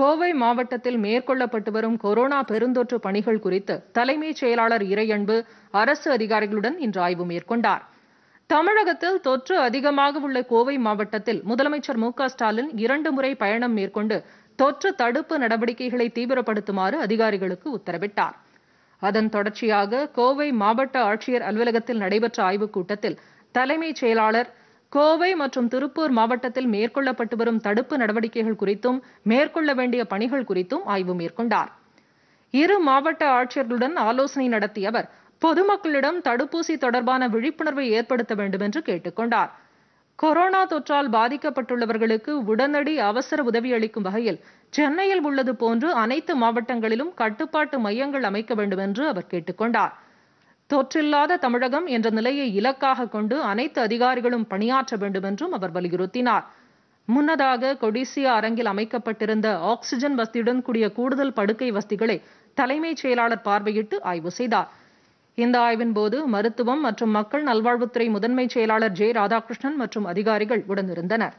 கோவை மாவட்டத்தில் மேற்கொள்ளப்பட்டு வரும் கொரோனா பெருந்தொற்று பணிகள் குறித்து தலைமைச் செயலாளர் இறையன்பு அரசு அதிகாரிகளுடன் இன்று ஆய்வு மேற்கொண்டார் தமிழகத்தில் தொற்று அதிகமாக உள்ள கோவை மாவட்டத்தில் முதலமைச்சர் மு ஸ்டாலின் இரண்டு முறை பயணம் மேற்கொண்டு தொற்று தடுப்பு நடவடிக்கைகளை தீவிரப்படுத்துமாறு அதிகாரிகளுக்கு உத்தரவிட்டார் அதன் தொடர்ச்சியாக கோவை மாவட்ட ஆட்சியர் அலுவலகத்தில் நடைபெற்ற ஆய்வுக் கூட்டத்தில் தலைமைச் செயலாளர் கோவை மற்றும் திருப்பூர் மாவட்டத்தில் மேற்கொள்ளப்பட்டு வரும் தடுப்பு நடவடிக்கைகள் குறித்தும் மேற்கொள்ள வேண்டிய பணிகள் குறித்தும் ஆய்வு மேற்கொண்டார் இரு மாவட்ட ஆட்சியர்களுடன் ஆலோசனை நடத்திய அவர் பொதுமக்களிடம் தடுப்பூசி தொடர்பான விழிப்புணர்வை ஏற்படுத்த வேண்டும் என்று கேட்டுக்கொண்டார் கொரோனா தொற்றால் பாதிக்கப்பட்டுள்ளவர்களுக்கு உடனடி அவசர உதவி அளிக்கும் வகையில் சென்னையில் உள்ளது போன்று அனைத்து மாவட்டங்களிலும் கட்டுப்பாட்டு மையங்கள் அமைக்க வேண்டும் என்று அவர் கேட்டுக்கொண்டார் தொற்றில்லாத தமிழகம் என்ற நிலையை இலக்காக கொண்டு அனைத்து அதிகாரிகளும் பணியாற்ற வேண்டும் என்றும் அவர் வலியுறுத்தினார் முன்னதாக கொடிசியா அரங்கில் அமைக்கப்பட்டிருந்த ஆக்சிஜன் வசதியுடன் கூடிய கூடுதல் படுக்கை வசதிகளை தலைமைச் செயலாளர் பார்வையிட்டு ஆய்வு செய்தார் இந்த ஆய்வின் போது மருத்துவம் மற்றும் மக்கள் நல்வாழ்வுத்துறை முதன்மைச் செயலாளர் ஜெ ராதாகிருஷ்ணன் மற்றும் அதிகாரிகள் உடனிருந்தனர்